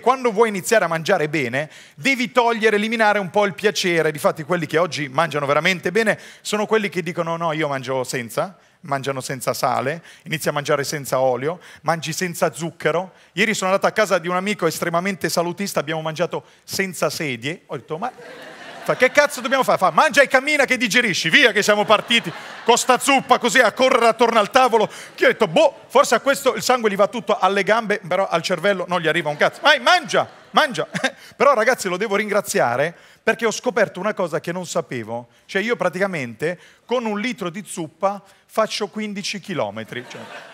Quando vuoi iniziare a mangiare bene, devi togliere, eliminare un po' il piacere. Difatti, quelli che oggi mangiano veramente bene sono quelli che dicono: No, io mangio senza, mangiano senza sale, inizia a mangiare senza olio, mangi senza zucchero. Ieri sono andato a casa di un amico estremamente salutista, abbiamo mangiato senza sedie. Ho detto: Ma che cazzo dobbiamo fare? Fa, mangia e cammina che digerisci, via che siamo partiti con sta zuppa così a correre attorno al tavolo. Io ho detto, boh, forse a questo il sangue gli va tutto alle gambe, però al cervello non gli arriva un cazzo. Vai, mangia, mangia. però ragazzi lo devo ringraziare perché ho scoperto una cosa che non sapevo. Cioè io praticamente con un litro di zuppa faccio 15 chilometri. Cioè,